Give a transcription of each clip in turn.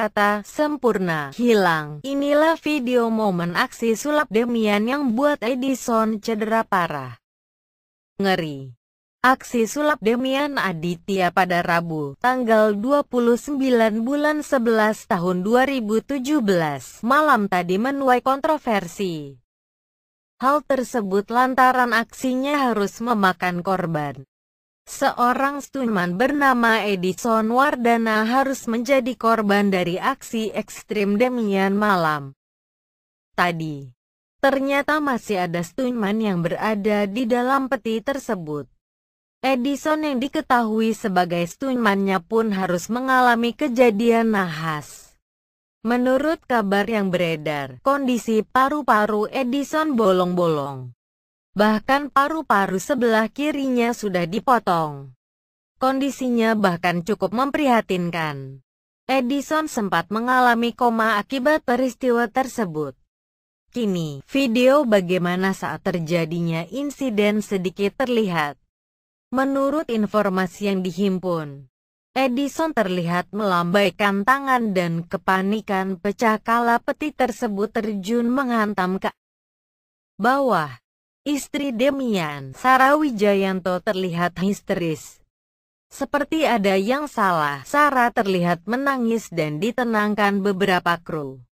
kata sempurna hilang. Inilah video momen aksi sulap Demian yang buat Edison cedera parah. Ngeri. Aksi sulap Demian Aditya pada Rabu, tanggal 29 bulan 11 tahun 2017, malam tadi menuai kontroversi. Hal tersebut lantaran aksinya harus memakan korban seorang stuntman bernama Edison Wardana harus menjadi korban dari aksi ekstrim Demian malam. Tadi, ternyata masih ada stuntman yang berada di dalam peti tersebut. Edison yang diketahui sebagai stuntmannya pun harus mengalami kejadian nahas. Menurut kabar yang beredar, kondisi paru-paru Edison bolong-bolong. Bahkan paru-paru sebelah kirinya sudah dipotong. Kondisinya bahkan cukup memprihatinkan. Edison sempat mengalami koma akibat peristiwa tersebut. Kini, video bagaimana saat terjadinya insiden sedikit terlihat. Menurut informasi yang dihimpun, Edison terlihat melambaikan tangan dan kepanikan pecah kala peti tersebut terjun menghantam ke bawah. Istri Demian, Sarah Wijayanto terlihat histeris. Seperti ada yang salah, Sarah terlihat menangis dan ditenangkan beberapa kru.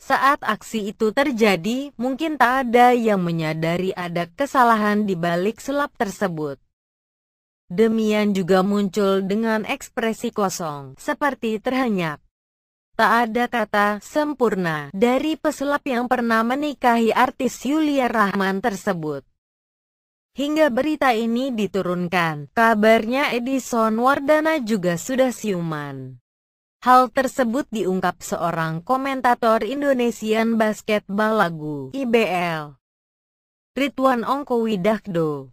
Saat aksi itu terjadi, mungkin tak ada yang menyadari ada kesalahan di balik selap tersebut. Demian juga muncul dengan ekspresi kosong, seperti terhenyak tak ada kata sempurna dari peselap yang pernah menikahi artis Yulia Rahman tersebut. Hingga berita ini diturunkan, kabarnya Edison Wardana juga sudah siuman. Hal tersebut diungkap seorang komentator Indonesian Basketball Lagu, IBL, Ridwan Ongko Widakdo.